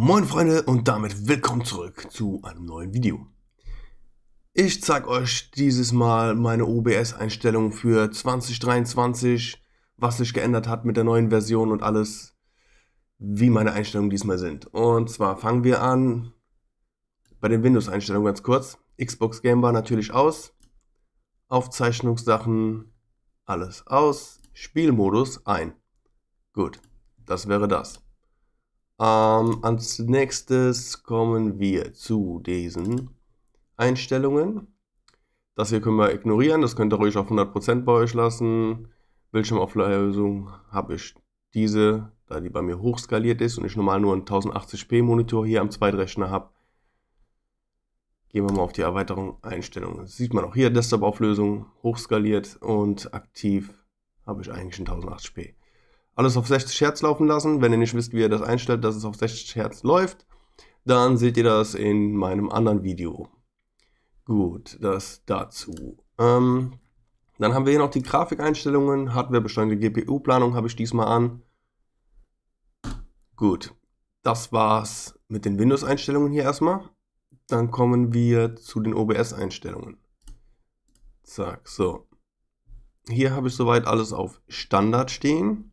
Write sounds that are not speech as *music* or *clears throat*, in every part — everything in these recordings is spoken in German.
Moin Freunde und damit willkommen zurück zu einem neuen Video. Ich zeige euch dieses Mal meine OBS-Einstellungen für 2023, was sich geändert hat mit der neuen Version und alles, wie meine Einstellungen diesmal sind. Und zwar fangen wir an bei den Windows-Einstellungen ganz kurz. Xbox Game Bar natürlich aus, Aufzeichnungssachen alles aus, Spielmodus ein. Gut, das wäre das. Ähm, als nächstes kommen wir zu diesen Einstellungen. Das hier können wir ignorieren, das könnt ihr ruhig auf 100% bei euch lassen. Bildschirmauflösung habe ich diese, da die bei mir hochskaliert ist und ich normal nur einen 1080p Monitor hier am Zweitrechner habe. Gehen wir mal auf die Erweiterung Einstellungen. Das sieht man auch hier, Desktop-Auflösung hochskaliert und aktiv habe ich eigentlich einen 1080p alles auf 60 Hertz laufen lassen. Wenn ihr nicht wisst, wie ihr das einstellt, dass es auf 60 Hertz läuft, dann seht ihr das in meinem anderen Video. Gut, das dazu. Ähm, dann haben wir hier noch die Grafikeinstellungen, hardwarebesteuerte GPU-Planung habe ich diesmal an. Gut, das war's mit den Windows-Einstellungen hier erstmal. Dann kommen wir zu den OBS-Einstellungen. Zack, so. Hier habe ich soweit alles auf Standard stehen.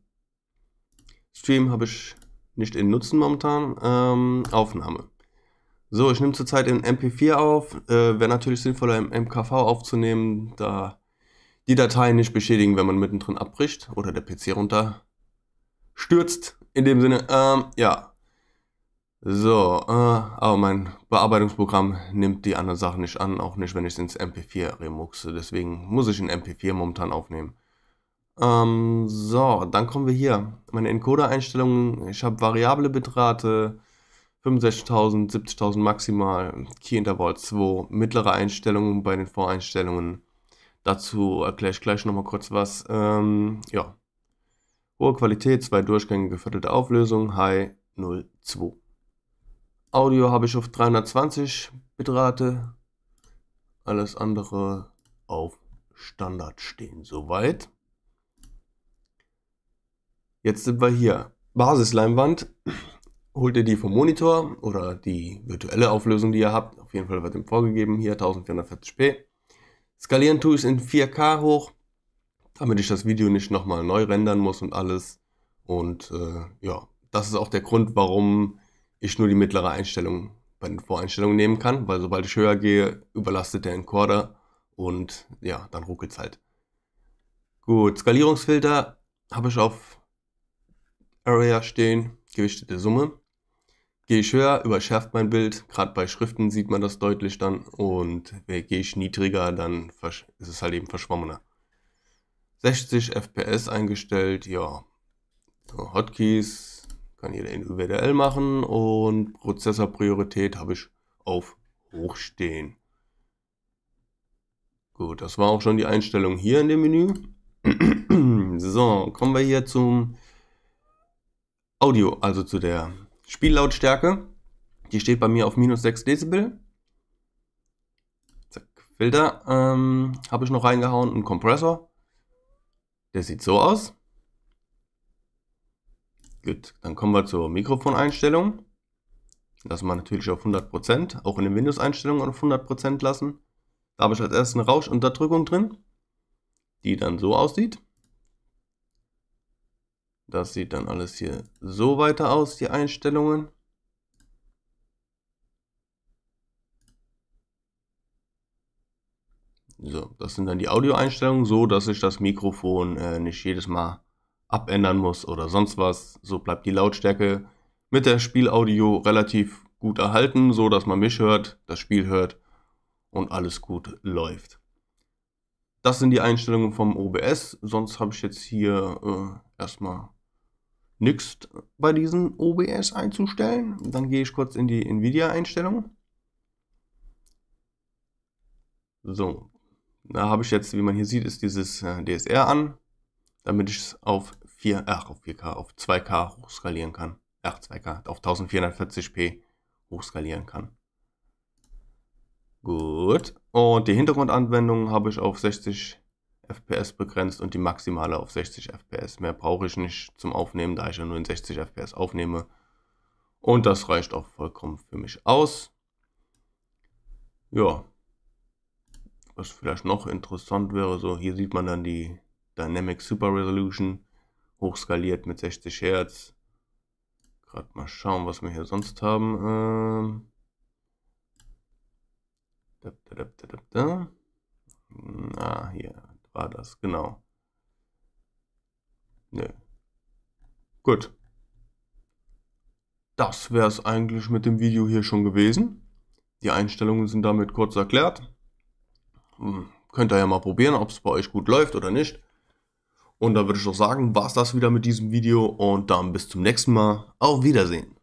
Stream habe ich nicht in Nutzen momentan. Ähm, Aufnahme. So, ich nehme zurzeit in MP4 auf. Äh, Wäre natürlich sinnvoller, im MKV aufzunehmen, da die Dateien nicht beschädigen, wenn man mittendrin abbricht oder der PC runter stürzt. In dem Sinne, ähm, ja. So, äh, aber mein Bearbeitungsprogramm nimmt die anderen Sachen nicht an, auch nicht, wenn ich es ins MP4 remuxe. Deswegen muss ich in MP4 momentan aufnehmen. Ähm, so, dann kommen wir hier. Meine Encoder-Einstellungen. Ich habe variable Bitrate, 65.000, 70.000 maximal, key Interval 2, mittlere Einstellungen bei den Voreinstellungen. Dazu erkläre ich gleich nochmal kurz was. Ähm, ja. Hohe Qualität, zwei Durchgänge, geviertelte Auflösung, High 02. Audio habe ich auf 320 Bitrate. Alles andere auf Standard stehen. Soweit. Jetzt sind wir hier. Basisleinwand. Holt ihr die vom Monitor oder die virtuelle Auflösung, die ihr habt. Auf jeden Fall wird ihm vorgegeben hier 1440p. Skalieren tue ich es in 4K hoch, damit ich das Video nicht nochmal neu rendern muss und alles. Und äh, ja, das ist auch der Grund, warum ich nur die mittlere Einstellung bei den Voreinstellungen nehmen kann, weil sobald ich höher gehe, überlastet der Encoder und ja, dann ruckelt es halt. Gut, Skalierungsfilter habe ich auf Area stehen, gewichtete Summe. Gehe ich höher, überschärft mein Bild. Gerade bei Schriften sieht man das deutlich dann. Und gehe ich niedriger, dann ist es halt eben verschwommener. 60 FPS eingestellt, ja. Hotkeys kann jeder in WDL machen. Und Prozessorpriorität habe ich auf hoch stehen. Gut, das war auch schon die Einstellung hier in dem Menü. *clears throat* so, kommen wir hier zum Audio, also zu der Spiellautstärke. Die steht bei mir auf minus 6 Dezibel. Zack, Filter ähm, habe ich noch reingehauen, und Kompressor. Der sieht so aus. Gut, dann kommen wir zur Mikrofoneinstellung. Lassen wir natürlich auf 100%, auch in den Windows-Einstellungen auf 100% lassen. Da habe ich als erstes eine Rauschunterdrückung drin, die dann so aussieht. Das sieht dann alles hier so weiter aus, die Einstellungen. So, das sind dann die Audioeinstellungen, so dass ich das Mikrofon äh, nicht jedes Mal abändern muss oder sonst was. So bleibt die Lautstärke mit der Spielaudio relativ gut erhalten, so dass man mich hört, das Spiel hört und alles gut läuft. Das sind die Einstellungen vom OBS. Sonst habe ich jetzt hier äh, erstmal nichts bei diesen OBS einzustellen. Dann gehe ich kurz in die nvidia einstellung So, da habe ich jetzt, wie man hier sieht, ist dieses äh, DSR an, damit ich es auf 4, ach, auf 4K, auf 2K hochskalieren kann. Ach, 2K, auf 1440p hochskalieren kann. Gut. Und die Hintergrundanwendung habe ich auf 60 FPS begrenzt und die maximale auf 60 FPS. Mehr brauche ich nicht zum Aufnehmen, da ich ja nur in 60 FPS aufnehme. Und das reicht auch vollkommen für mich aus. Ja. Was vielleicht noch interessant wäre, so hier sieht man dann die Dynamic Super Resolution, hochskaliert mit 60 Hertz. Gerade mal schauen, was wir hier sonst haben. Ähm da, da, da, da, da. Ah, hier, war das, genau. Nö. Gut. Das wäre es eigentlich mit dem Video hier schon gewesen. Die Einstellungen sind damit kurz erklärt. Hm, könnt ihr ja mal probieren, ob es bei euch gut läuft oder nicht. Und da würde ich doch sagen, war es das wieder mit diesem Video und dann bis zum nächsten Mal. Auf Wiedersehen.